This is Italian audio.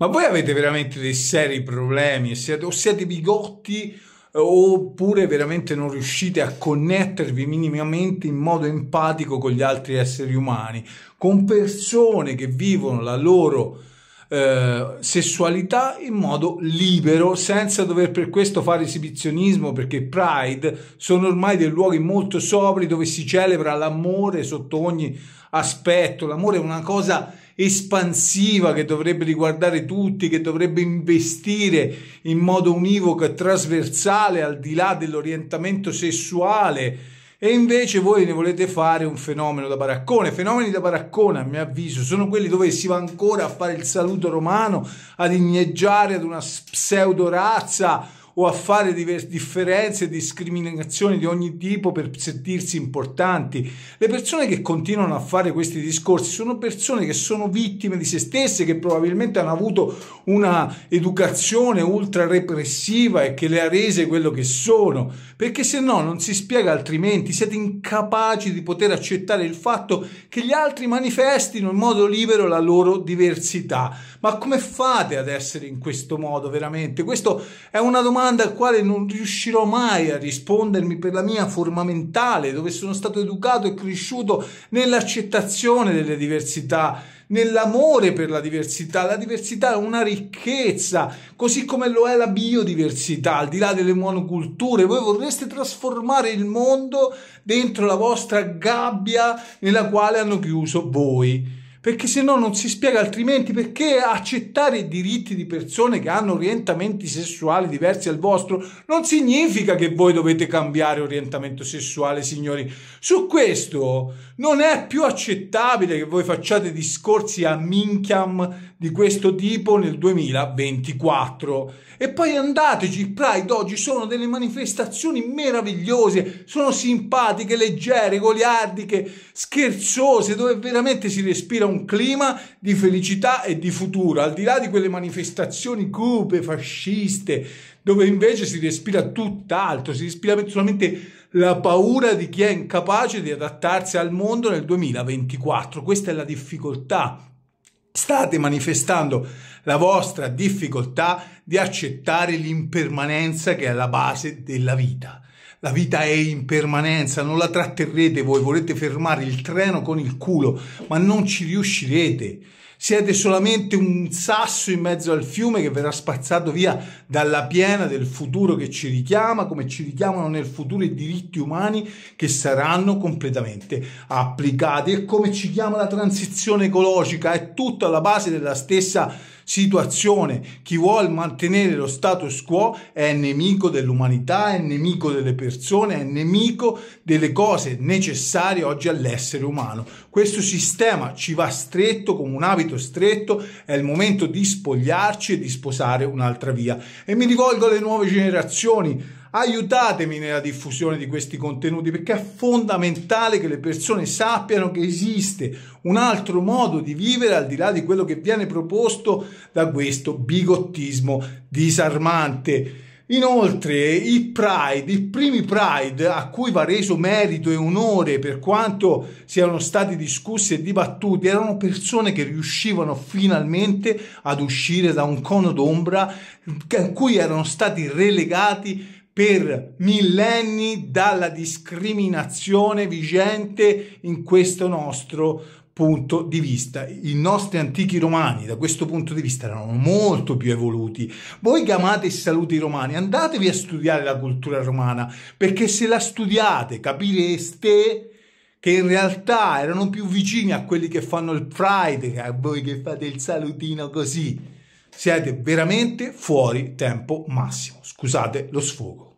Ma voi avete veramente dei seri problemi siete, o siete bigotti eh, oppure veramente non riuscite a connettervi minimamente in modo empatico con gli altri esseri umani, con persone che vivono la loro eh, sessualità in modo libero, senza dover per questo fare esibizionismo, perché Pride sono ormai dei luoghi molto sobri dove si celebra l'amore sotto ogni aspetto. L'amore è una cosa espansiva che dovrebbe riguardare tutti, che dovrebbe investire in modo univoco e trasversale al di là dell'orientamento sessuale. E invece voi ne volete fare un fenomeno da baraccone. Fenomeni da baraccone, a mio avviso, sono quelli dove si va ancora a fare il saluto romano, ad inneggiare ad una pseudo razza o a fare diver- differenze e discriminazioni di ogni tipo per sentirsi importanti. Le persone che continuano a fare questi discorsi sono persone che sono vittime di se stesse, che probabilmente hanno avuto una educazione ultra repressiva e che le ha rese quello che sono, perché se no non si spiega altrimenti, siete incapaci di poter accettare il fatto che gli altri manifestino in modo libero la loro diversità. Ma come fate ad essere in questo modo veramente? Questa è una domanda domanda al quale non riuscirò mai a rispondermi per la mia forma mentale, dove sono stato educato e cresciuto nell'accettazione delle diversità, nell'amore per la diversità. La diversità è una ricchezza, così come lo è la biodiversità, al di là delle monoculture. Voi vorreste trasformare il mondo dentro la vostra gabbia nella quale hanno chiuso voi perché se no non si spiega altrimenti perché accettare i diritti di persone che hanno orientamenti sessuali diversi dal vostro non significa che voi dovete cambiare orientamento sessuale, signori. Su questo non è più accettabile che voi facciate discorsi a minchiam di questo tipo nel 2024. E poi andateci, il Pride oggi sono delle manifestazioni meravigliose, sono simpatiche, leggere, goliardiche, scherzose, dove veramente si respira un clima di felicità e di futuro, al di là di quelle manifestazioni cupe, fasciste, dove invece si respira tutt'altro, si respira solamente la paura di chi è incapace di adattarsi al mondo nel 2024. Questa è la difficoltà. State manifestando la vostra difficoltà di accettare l'impermanenza che è la base della vita la vita è in permanenza, non la tratterrete voi, volete fermare il treno con il culo, ma non ci riuscirete. Siete solamente un sasso in mezzo al fiume che verrà spazzato via dalla piena del futuro che ci richiama, come ci richiamano nel futuro i diritti umani che saranno completamente applicati e come ci chiama la transizione ecologica, è tutto alla base della stessa situazione. Chi vuole mantenere lo status quo è nemico dell'umanità, è nemico delle persone, è nemico delle cose necessarie oggi all'essere umano. Questo sistema ci va stretto come un abito stretto, è il momento di spogliarci e di sposare un'altra via. E mi rivolgo alle nuove generazioni aiutatemi nella diffusione di questi contenuti perché è fondamentale che le persone sappiano che esiste un altro modo di vivere al di là di quello che viene proposto da questo bigottismo disarmante. Inoltre i Pride, i primi Pride a cui va reso merito e onore per quanto siano stati discussi e dibattuti, erano persone che riuscivano finalmente ad uscire da un cono d'ombra a cui erano stati relegati per millenni dalla discriminazione vigente in questo nostro punto di vista. I nostri antichi romani, da questo punto di vista, erano molto più evoluti. Voi che amate i saluti romani, andatevi a studiare la cultura romana, perché se la studiate capireste che in realtà erano più vicini a quelli che fanno il Pride, a voi che fate il salutino così siete veramente fuori tempo massimo. Scusate lo sfogo.